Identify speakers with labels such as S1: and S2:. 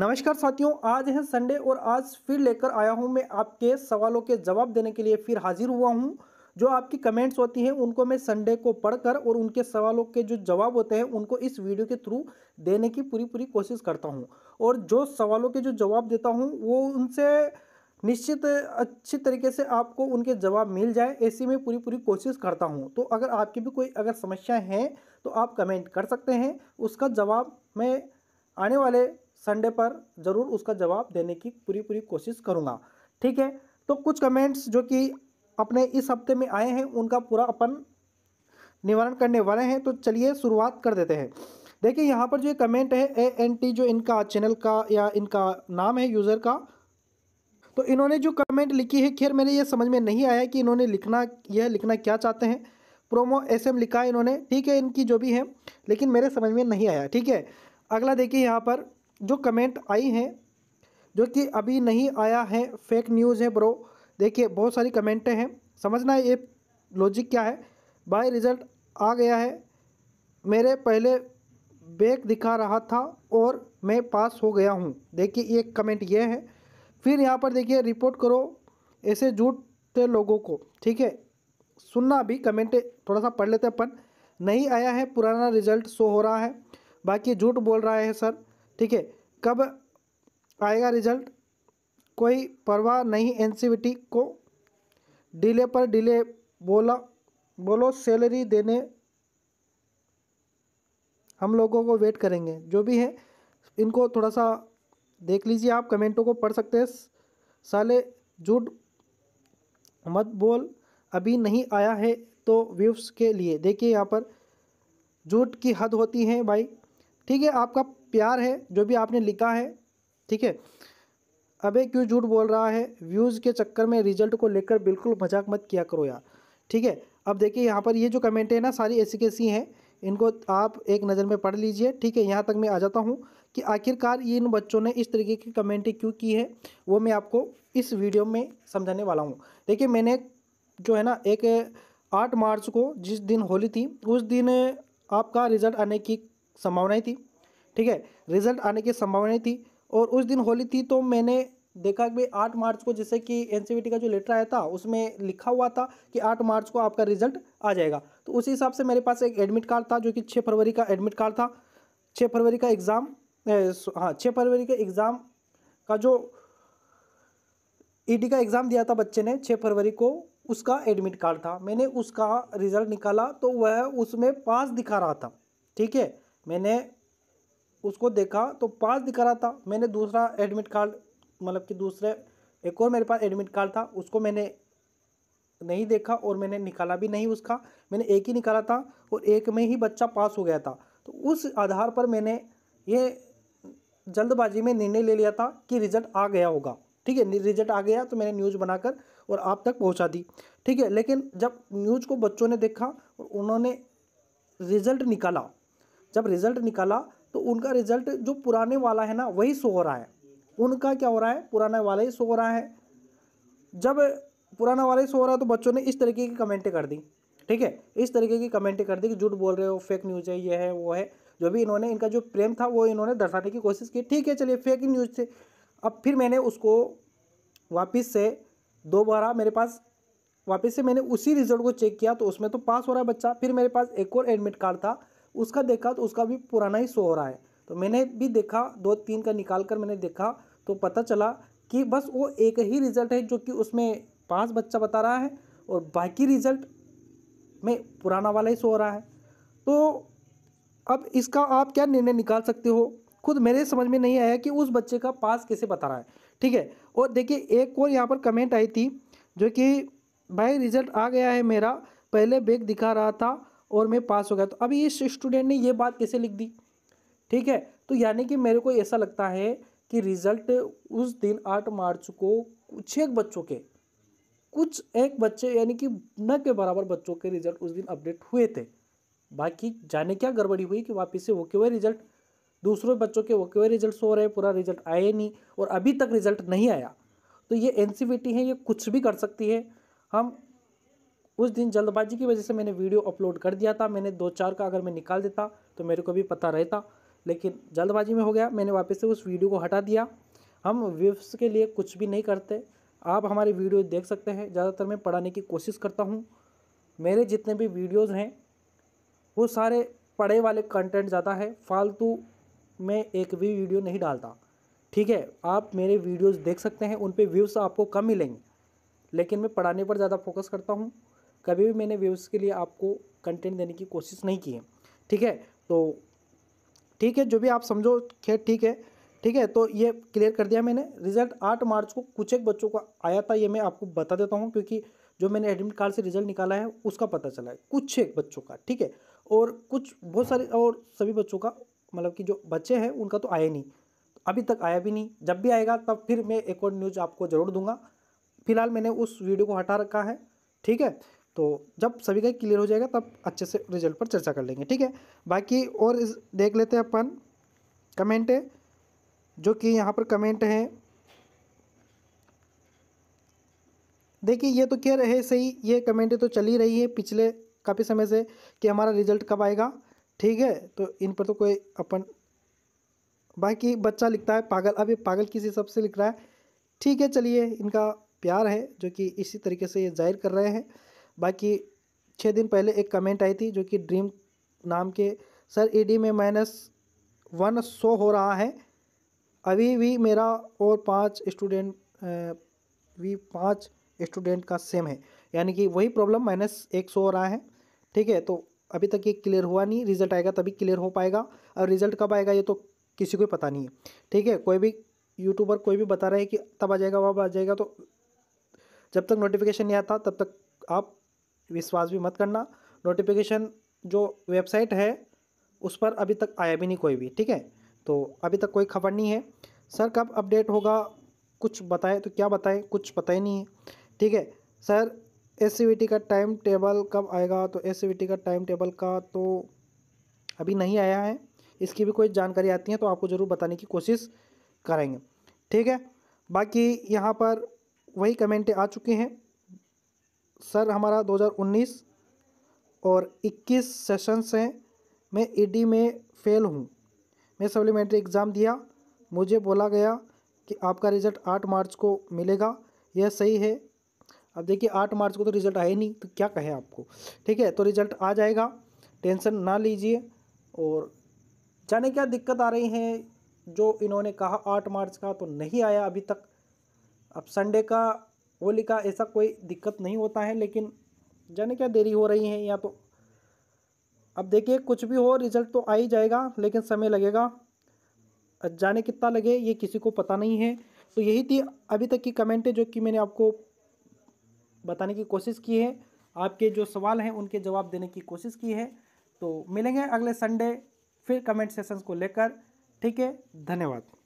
S1: नमस्कार साथियों आज है संडे और आज फिर लेकर आया हूं मैं आपके सवालों के जवाब देने के लिए फिर हाजिर हुआ हूं जो आपकी कमेंट्स होती हैं उनको मैं संडे को पढ़कर और उनके सवालों के जो जवाब होते हैं उनको इस वीडियो के थ्रू देने की पूरी पूरी कोशिश करता हूं और जो सवालों के जो जवाब देता हूँ वो उनसे निश्चित अच्छी तरीके से आपको उनके जवाब मिल जाए ऐसी में पूरी पूरी कोशिश करता हूँ तो अगर आपकी भी कोई अगर समस्या है तो आप कमेंट कर सकते हैं उसका जवाब मैं आने वाले संडे पर ज़रूर उसका जवाब देने की पूरी पूरी कोशिश करूँगा ठीक है तो कुछ कमेंट्स जो कि अपने इस हफ्ते में आए हैं उनका पूरा अपन निवारण करने वाले हैं तो चलिए शुरुआत कर देते हैं देखिए यहाँ पर जो कमेंट है ए एन टी जो इनका चैनल का या इनका नाम है यूज़र का तो इन्होंने जो कमेंट लिखी है खैर मेरे ये समझ में नहीं आया कि इन्होंने लिखना यह लिखना क्या चाहते हैं प्रोमो एस एम लिखा है इन्होंने ठीक है इनकी जो भी है लेकिन मेरे समझ में नहीं आया ठीक है अगला देखिए यहाँ पर जो कमेंट आई हैं जो कि अभी नहीं आया है फेक न्यूज़ है ब्रो देखिए बहुत सारी कमेंट हैं समझना है ये लॉजिक क्या है बाय रिज़ल्ट आ गया है मेरे पहले बैक दिखा रहा था और मैं पास हो गया हूँ देखिए एक कमेंट ये है फिर यहाँ पर देखिए रिपोर्ट करो ऐसे झूठते लोगों को ठीक है सुनना अभी कमेंट थोड़ा सा पढ़ लेते अपन नहीं आया है पुराना रिजल्ट शो हो रहा है बाकी झूठ बोल रहा है सर ठीक है कब आएगा रिजल्ट कोई परवाह नहीं एनसीवीटी e को डिले पर डिले बोला बोलो सैलरी देने हम लोगों को वेट करेंगे जो भी है इनको थोड़ा सा देख लीजिए आप कमेंटों को पढ़ सकते हैं साले झूठ मत बोल अभी नहीं आया है तो व्यूव्स के लिए देखिए यहाँ पर झूठ की हद होती है भाई ठीक है आपका प्यार है जो भी आपने लिखा है ठीक है अबे क्यों झूठ बोल रहा है व्यूज़ के चक्कर में रिजल्ट को लेकर बिल्कुल मजाक मत किया करो यार ठीक है अब देखिए यहाँ पर ये जो कमेंट है ना सारी ऐसी कैसी हैं इनको आप एक नज़र में पढ़ लीजिए ठीक है यहाँ तक मैं आ जाता हूँ कि आखिरकार इन बच्चों ने इस तरीके की कमेंटें क्यों की है वो मैं आपको इस वीडियो में समझाने वाला हूँ देखिए मैंने जो है ना एक आठ मार्च को जिस दिन होली थी उस दिन आपका रिज़ल्ट आने की संभावनाएँ थी ठीक है रिजल्ट आने की संभावनाएँ थी और उस दिन होली थी तो मैंने देखा कि भाई आठ मार्च को जैसे कि एन का जो लेटर आया था उसमें लिखा हुआ था कि आठ मार्च को आपका रिजल्ट आ जाएगा तो उसी हिसाब से मेरे पास एक एडमिट कार्ड था जो कि छः फरवरी का एडमिट कार्ड था छः फरवरी का एग्ज़ाम हाँ छः फरवरी के एग्ज़ाम का जो ईडी e का एग्ज़ाम दिया था बच्चे ने छः फरवरी को उसका एडमिट कार्ड था मैंने उसका रिज़ल्ट निकाला तो वह उसमें पास दिखा रहा था ठीक है मैंने उसको देखा तो पास दिखा रहा था मैंने दूसरा एडमिट कार्ड मतलब कि दूसरे एक और मेरे पास एडमिट कार्ड था उसको मैंने नहीं देखा और मैंने निकाला भी नहीं उसका मैंने एक ही निकाला था और एक में ही बच्चा पास हो गया था तो उस आधार पर मैंने ये जल्दबाजी में निर्णय ले लिया था कि रिज़ल्ट आ गया होगा ठीक है रिजल्ट आ गया तो मैंने न्यूज़ बनाकर और आप तक पहुंचा दी ठीक है लेकिन जब न्यूज़ को बच्चों ने देखा और उन्होंने रिज़ल्ट निकाला जब रिज़ल्ट निकाला तो उनका रिज़ल्ट जो पुराने वाला है ना वही सो हो रहा है उनका क्या हो रहा है पुराने वाला ही सो हो रहा है जब पुराना वाला ही सो हो रहा है तो बच्चों ने इस तरीके की कमेंटें कर दी ठीक है इस तरीके की कमेंटें कर दी कि झूठ बोल रहे हो फेक न्यूज़ है ये है वो है जो भी इन्होंने इनका जो प्रेम था वो इन्होंने दर्शाने की कोशिश की ठीक है चलिए फेक न्यूज़ थे अब फिर मैंने उसको वापस से दोबारा मेरे पास वापस से मैंने उसी रिज़ल्ट को चेक किया तो उसमें तो पास हो रहा है बच्चा फिर मेरे पास एक और एडमिट कार्ड था उसका देखा तो उसका भी पुराना ही शो हो रहा है तो मैंने भी देखा दो तीन का निकाल कर मैंने देखा तो पता चला कि बस वो एक ही रिज़ल्ट है जो कि उसमें पाँच बच्चा बता रहा है और बाकी रिज़ल्ट में पुराना वाला ही शो हो रहा है तो अब इसका आप क्या निर्णय निकाल सकते हो खुद मेरे समझ में नहीं आया कि उस बच्चे का पास कैसे बता रहा है ठीक है और देखिए एक और यहाँ पर कमेंट आई थी जो कि भाई रिजल्ट आ गया है मेरा पहले बैग दिखा रहा था और मैं पास हो गया तो अभी इस स्टूडेंट ने ये बात कैसे लिख दी ठीक है तो यानी कि मेरे को ऐसा लगता है कि रिज़ल्ट उस दिन आठ मार्च को कुछ एक बच्चों के कुछ एक बच्चे यानी कि न के बराबर बच्चों के रिज़ल्ट उस दिन अपडेट हुए थे बाकी जाने क्या गड़बड़ी हुई कि वापस से ओके हुए रिज़ल्ट दूसरों बच्चों के ओके हुए रिज़ल्ट हो रहे पूरा रिज़ल्ट आए नहीं और अभी तक रिज़ल्ट नहीं आया तो ये एन e है ये कुछ भी कर सकती है हम उस दिन जल्दबाजी की वजह से मैंने वीडियो अपलोड कर दिया था मैंने दो चार का अगर मैं निकाल देता तो मेरे को भी पता रहता लेकिन जल्दबाजी में हो गया मैंने वापस से उस वीडियो को हटा दिया हम व्यूस के लिए कुछ भी नहीं करते आप हमारे वीडियो देख सकते हैं ज़्यादातर मैं पढ़ाने की कोशिश करता हूँ मेरे जितने भी वीडियोज़ हैं वो सारे पढ़े वाले कंटेंट ज़्यादा है फालतू में एक भी वीडियो नहीं डालता ठीक है आप मेरे वीडियोज़ देख सकते हैं उन पर व्यूज़ आपको कम मिलेंगे लेकिन मैं पढ़ाने पर ज़्यादा फोकस करता हूँ कभी भी मैंने व्यूज़ के लिए आपको कंटेंट देने की कोशिश नहीं की है ठीक है तो ठीक है जो भी आप समझो खैर ठीक है ठीक है तो ये क्लियर कर दिया मैंने रिजल्ट आठ मार्च को कुछ एक बच्चों का आया था ये मैं आपको बता देता हूँ क्योंकि जो मैंने एडमिट कार्ड से रिजल्ट निकाला है उसका पता चला है कुछ एक बच्चों का ठीक है और कुछ बहुत सारे और सभी बच्चों का मतलब कि जो बच्चे हैं उनका तो आया नहीं अभी तक आया भी नहीं जब भी आएगा तब फिर मैं एक और न्यूज़ आपको ज़रूर दूंगा फिलहाल मैंने उस वीडियो को हटा रखा है ठीक है तो जब सभी का क्लियर हो जाएगा तब अच्छे से रिजल्ट पर चर्चा कर लेंगे ठीक है बाकी और इस देख लेते हैं अपन कमेंट है जो कि यहाँ पर कमेंट है देखिए ये तो क्या रहे सही ये कमेंटें तो चली रही है पिछले काफ़ी समय से कि हमारा रिजल्ट कब आएगा ठीक है तो इन पर तो कोई अपन बाकी बच्चा लिखता है पागल अभी पागल किस हिसाब से लिख रहा है ठीक है चलिए इनका प्यार है जो कि इसी तरीके से ये जाहिर कर रहे हैं बाकी छः दिन पहले एक कमेंट आई थी जो कि ड्रीम नाम के सर ईडी e में माइनस वन सो हो रहा है अभी भी मेरा और पांच स्टूडेंट भी पांच स्टूडेंट का सेम है यानी कि वही प्रॉब्लम माइनस एक सौ हो रहा है ठीक है तो अभी तक ये क्लियर हुआ नहीं रिजल्ट आएगा तभी क्लियर हो पाएगा और रिजल्ट कब आएगा ये तो किसी को पता नहीं है ठीक है कोई भी यूट्यूबर कोई भी बता रहा है कि तब आ जाएगा वह आ जाएगा तो जब तक नोटिफिकेशन नहीं आता तब तक आप विश्वास भी मत करना नोटिफिकेशन जो वेबसाइट है उस पर अभी तक आया भी नहीं कोई भी ठीक है तो अभी तक कोई खबर नहीं है सर कब अपडेट होगा कुछ बताए तो क्या बताएं कुछ पता ही नहीं है ठीक है सर एस का टाइम टेबल कब आएगा तो एस का टाइम टेबल का तो अभी नहीं आया है इसकी भी कोई जानकारी आती है तो आपको ज़रूर बताने की कोशिश करेंगे ठीक है बाकी यहाँ पर वही कमेंटें आ चुकी हैं सर हमारा 2019 और 21 सेशंस हैं मैं ईडी e में फ़ेल हूँ मैं सप्लीमेंट्री एग्ज़ाम दिया मुझे बोला गया कि आपका रिज़ल्ट 8 मार्च को मिलेगा यह सही है अब देखिए 8 मार्च को तो रिज़ल्ट आया नहीं तो क्या कहें आपको ठीक है तो रिज़ल्ट आ जाएगा टेंशन ना लीजिए और जाने क्या दिक्कत आ रही है जो इन्होंने कहा आठ मार्च का तो नहीं आया अभी तक अब संडे का वो लिखा ऐसा कोई दिक्कत नहीं होता है लेकिन जाने क्या देरी हो रही है या तो अब देखिए कुछ भी हो रिज़ल्ट तो आ ही जाएगा लेकिन समय लगेगा जाने कितना लगे ये किसी को पता नहीं है तो यही थी अभी तक की कमेंटें जो कि मैंने आपको बताने की कोशिश की है आपके जो सवाल हैं उनके जवाब देने की कोशिश की है तो मिलेंगे अगले संडे फिर कमेंट सेशंस को लेकर ठीक है धन्यवाद